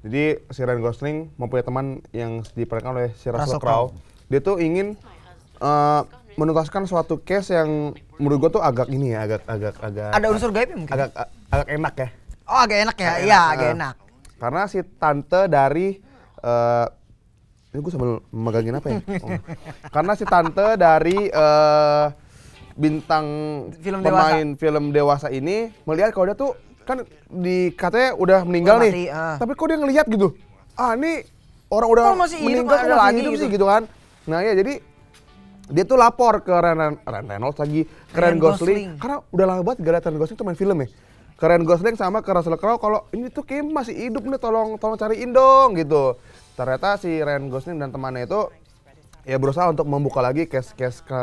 Jadi si Ryan Gosling mempunyai teman yang diperankan oleh si Russell, Crowe. Dia tuh ingin uh, eh, menuntaskan suatu case yang menurut gue tuh agak ini ya, agak agak agak Ada unsur gaib ya mungkin. Agak agak enak ya. Oh, agak enak ya. Iya, agak eh. enak. Karena si tante dari uh, ini gue sambil megangin apa ya? Oh. Karena si tante dari uh, bintang film pemain dewasa. film dewasa ini melihat kalau dia tuh kan di katanya udah meninggal udah mati, nih. Ah. Uh. Tapi kok dia ngelihat gitu? Ah, ini orang udah masih meninggal hidup, kok masih gitu. sih gitu kan. Nah, ya jadi dia tuh lapor ke Ren Ren Reynolds lagi, ke Ren Gosling. Gosling. Karena udah lama banget gak gara Ren Gosling tuh main film ya. Ke Gosling sama ke Russell Crowe kalau ini tuh kayak masih hidup nih tolong tolong cariin dong gitu. Ternyata si Ren Gosling dan temannya itu ya berusaha untuk membuka lagi case-case ke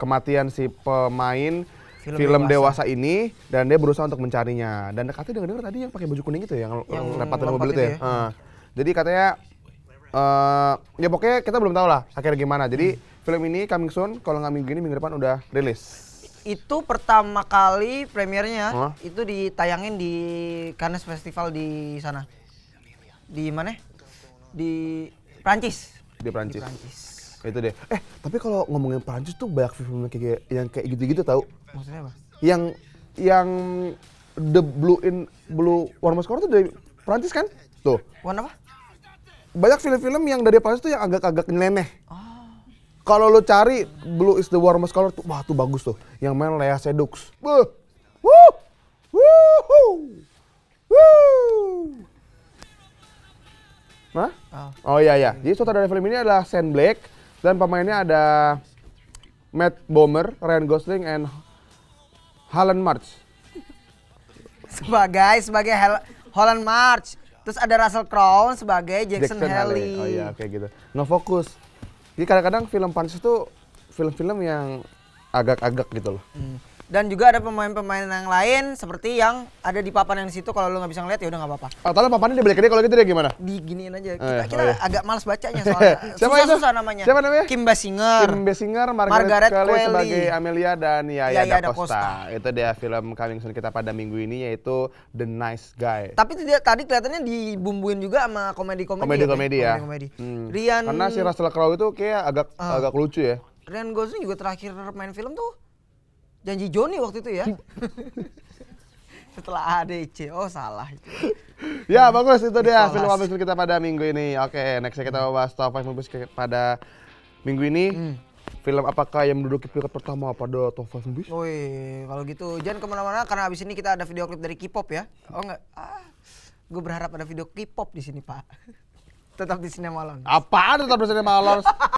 kematian si pemain film, film dewasa. dewasa ini dan dia berusaha untuk mencarinya. Dan katanya dengar-dengar tadi yang pakai baju kuning itu ya, yang, yang lempatin mobil itu ya. ya. Uh. Jadi katanya uh, ya pokoknya kita belum tahu lah akhirnya gimana. Jadi hmm. film ini coming soon, kalau nggak minggu ini minggu depan udah rilis. Itu pertama kali premiernya huh? itu ditayangin di Cannes Festival di sana. Di mana? Di Prancis. Di Prancis itu deh eh tapi kalau ngomongin Prancis tuh banyak film, -film kayak yang kayak gitu-gitu tau maksudnya apa yang yang the blue in blue warmest color tuh dari Prancis kan tuh warna apa banyak film-film yang dari Prancis tuh yang agak-agak nyeleneh oh. kalau lo cari blue is the warmest color tuh wah tuh bagus tuh yang main Lea Sedux Buh. Wuh. Wuh. Wuh. Hah? Oh. oh iya iya. Jadi sutradara film ini adalah Sam Black dan pemainnya ada Matt Bomer, Ryan Gosling, and Holland March. Sebagai sebagai Hel Holland March. Terus ada Russell Crowe sebagai Jackson, Jackson Haley. Oh iya kayak gitu. No fokus. Jadi kadang-kadang film Punch tuh film-film yang agak-agak gitu loh. Hmm dan juga ada pemain-pemain yang lain seperti yang ada di papan yang di situ kalau lo nggak bisa ngeliat ya udah nggak apa-apa. Oh, tahu papannya dibalik dia kalau gitu dia gimana? Diginiin aja. Kita, iya. kita oh iya. agak malas bacanya soalnya. Siapa susah, itu? susah namanya. Siapa namanya? Kim Basinger. Kim Basinger, Margaret, Margaret Qualley sebagai Amelia dan Yaya, Yaya da Costa. Costa. Itu dia film coming soon kita pada minggu ini yaitu The Nice Guy. Tapi dia tadi kelihatannya dibumbuin juga sama komedi-komedi. Ya, komedi-komedi ya. Komedi Ya. Komedi -komedi. Hmm. Rian Karena si Russell Crowe itu kayak agak uh, agak lucu ya. Ryan Gosling juga terakhir main film tuh janji Joni waktu itu ya iya. setelah ADC oh salah ya bagus itu dia film abis kita pada minggu ini oke next kita hmm. bahas top 5 movies pada minggu ini hmm. film apakah yang menduduki peringkat pertama pada top 5 movies? Woi, kalau gitu jangan kemana-mana karena abis ini kita ada video klip dari K-pop ya. Oh enggak, ah, gue berharap ada video K-pop di sini pak. Tetap di Cinema malam. Apaan tetap di sini malam?